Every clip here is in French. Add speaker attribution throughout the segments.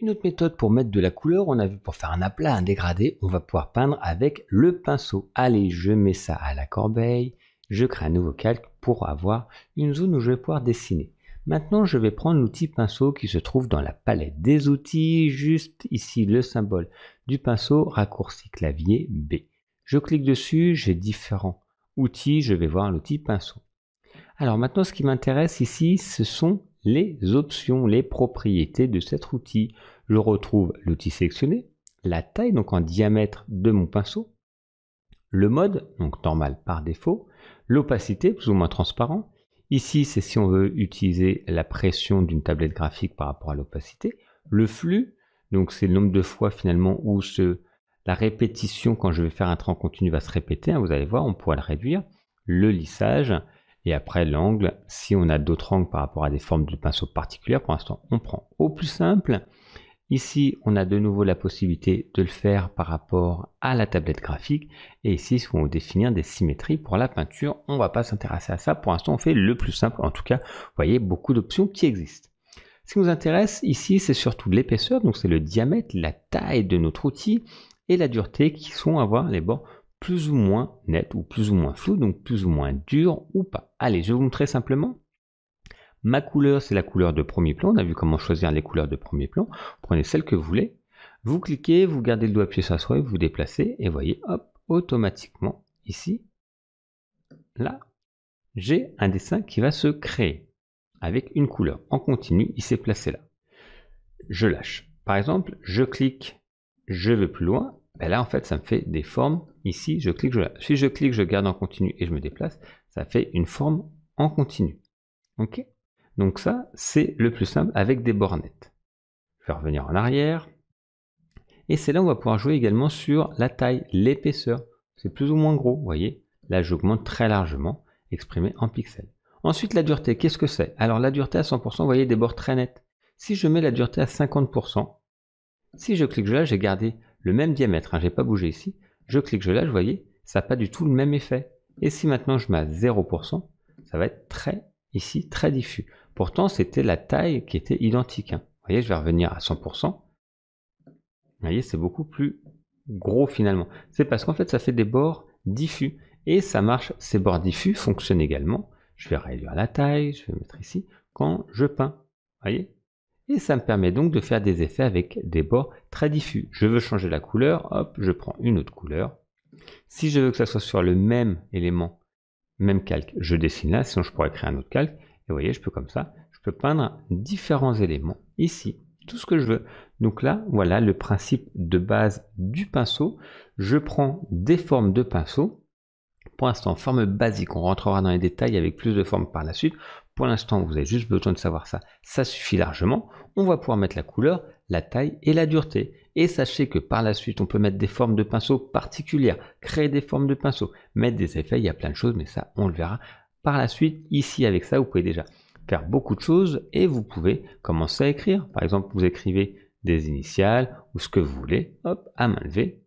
Speaker 1: Une autre méthode pour mettre de la couleur, on a vu pour faire un aplat, un dégradé, on va pouvoir peindre avec le pinceau. Allez, je mets ça à la corbeille, je crée un nouveau calque pour avoir une zone où je vais pouvoir dessiner. Maintenant, je vais prendre l'outil pinceau qui se trouve dans la palette des outils, juste ici le symbole du pinceau, raccourci clavier B. Je clique dessus, j'ai différents outils, je vais voir l'outil pinceau. Alors maintenant, ce qui m'intéresse ici, ce sont les options, les propriétés de cet outil. Je retrouve l'outil sélectionné, la taille, donc en diamètre de mon pinceau, le mode, donc normal par défaut, l'opacité, plus ou moins transparent. Ici, c'est si on veut utiliser la pression d'une tablette graphique par rapport à l'opacité. Le flux, donc c'est le nombre de fois finalement où la répétition, quand je vais faire un train continu, va se répéter. Hein. vous allez voir, on pourra le réduire. Le lissage, et après l'angle, si on a d'autres angles par rapport à des formes de pinceau particulières, pour l'instant on prend au plus simple. Ici, on a de nouveau la possibilité de le faire par rapport à la tablette graphique. Et ici, si on définir des symétries pour la peinture, on ne va pas s'intéresser à ça. Pour l'instant, on fait le plus simple. En tout cas, vous voyez beaucoup d'options qui existent. Ce qui nous intéresse ici, c'est surtout l'épaisseur, donc c'est le diamètre, la taille de notre outil et la dureté qui sont à voir les bords plus ou moins net ou plus ou moins flou, donc plus ou moins dur ou pas. Allez, je vais vous montrer simplement. Ma couleur, c'est la couleur de premier plan. On a vu comment choisir les couleurs de premier plan. prenez celle que vous voulez. Vous cliquez, vous gardez le doigt appuyé sur la vous déplacez et voyez, hop, automatiquement, ici, là, j'ai un dessin qui va se créer avec une couleur. En continu, il s'est placé là. Je lâche. Par exemple, je clique, je vais plus loin. Ben là, en fait, ça me fait des formes Ici, je clique, je Si je clique, je garde en continu et je me déplace, ça fait une forme en continu. Ok Donc ça, c'est le plus simple avec des bords nets. Je vais revenir en arrière. Et c'est là où on va pouvoir jouer également sur la taille, l'épaisseur. C'est plus ou moins gros, vous voyez Là, j'augmente très largement, exprimé en pixels. Ensuite, la dureté, qu'est-ce que c'est Alors, la dureté à 100%, vous voyez des bords très nets. Si je mets la dureté à 50%, si je clique là, j'ai gardé le même diamètre, hein, je n'ai pas bougé ici, je clique, je lâche, vous voyez, ça n'a pas du tout le même effet. Et si maintenant je mets à 0%, ça va être très, ici, très diffus. Pourtant, c'était la taille qui était identique. Hein. Vous voyez, je vais revenir à 100%. Vous voyez, c'est beaucoup plus gros finalement. C'est parce qu'en fait, ça fait des bords diffus. Et ça marche, ces bords diffus fonctionnent également. Je vais réduire la taille, je vais mettre ici, quand je peins. Vous voyez et ça me permet donc de faire des effets avec des bords très diffus. Je veux changer la couleur, hop, je prends une autre couleur. Si je veux que ça soit sur le même élément, même calque, je dessine là, sinon je pourrais créer un autre calque. Et vous voyez, je peux comme ça, je peux peindre différents éléments ici, tout ce que je veux. Donc là, voilà le principe de base du pinceau. Je prends des formes de pinceau. Pour l'instant, forme basique, on rentrera dans les détails avec plus de formes par la suite. Pour l'instant, vous avez juste besoin de savoir ça. Ça suffit largement. On va pouvoir mettre la couleur, la taille et la dureté. Et sachez que par la suite, on peut mettre des formes de pinceaux particulières, créer des formes de pinceaux, mettre des effets, il y a plein de choses, mais ça, on le verra par la suite. Ici, avec ça, vous pouvez déjà faire beaucoup de choses et vous pouvez commencer à écrire. Par exemple, vous écrivez des initiales ou ce que vous voulez, hop, à main levée.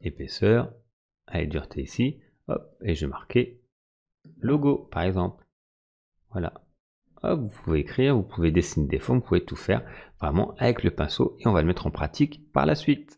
Speaker 1: Épaisseur, allez, dureté ici, hop, et je vais marquer logo, par exemple. Voilà. vous pouvez écrire, vous pouvez dessiner des formes, vous pouvez tout faire vraiment avec le pinceau et on va le mettre en pratique par la suite.